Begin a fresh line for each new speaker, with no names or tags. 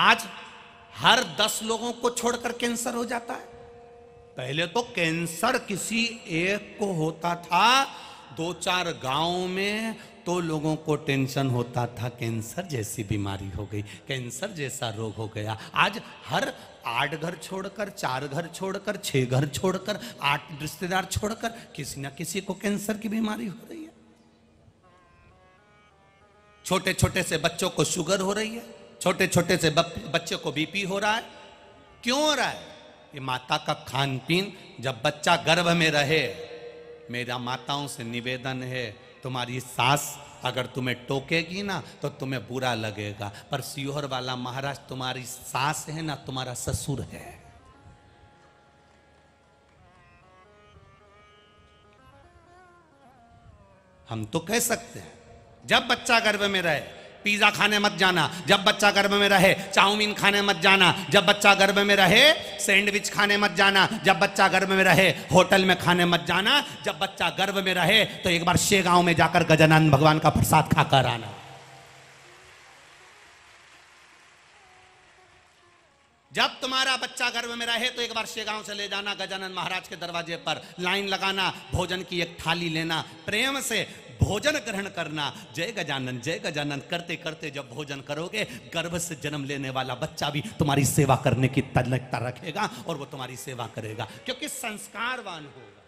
आज हर दस लोगों को छोड़कर कैंसर हो जाता है पहले तो कैंसर किसी एक को होता था दो चार गांव में तो लोगों को टेंशन होता था कैंसर जैसी बीमारी हो गई कैंसर जैसा रोग हो गया आज हर आठ घर छोड़कर चार घर छोड़कर छह घर छोड़कर आठ रिश्तेदार छोड़कर किसी ना किसी को कैंसर की बीमारी हो रही है छोटे छोटे से बच्चों को शुगर हो रही है छोटे छोटे से बच्चे को बीपी हो रहा है क्यों हो रहा है ये माता का खान पीन जब बच्चा गर्भ में रहे मेरा माताओं से निवेदन है तुम्हारी सास अगर तुम्हें टोकेगी ना तो तुम्हें बुरा लगेगा पर सियोहर वाला महाराज तुम्हारी सास है ना तुम्हारा ससुर है हम तो कह सकते हैं जब बच्चा गर्भ में रहे पिज़्ज़ा खाने मत जाना जब बच्चा गर्भ में रहे चाउमीन खाने मत जाना जब बच्चा गर्भ में रहे सैंडविच खाने मत जाना जब बच्चा गर्भ में रहे होटल में खाने मत जाना जब बच्चा गर्भ में रहे तो एक बार शेगांव में जाकर गजानंद भगवान का प्रसाद खाकर आना जब तुम्हारा बच्चा गर्भ में रहे तो एक बार शेगांव से ले जाना गजानन महाराज के दरवाजे पर लाइन लगाना भोजन की एक थाली लेना प्रेम से भोजन ग्रहण करना जय गजानन जय गजानन करते करते जब भोजन करोगे गर्भ से जन्म लेने वाला बच्चा भी तुम्हारी सेवा करने की तलकता रखेगा और वो तुम्हारी सेवा करेगा क्योंकि संस्कारवान होगा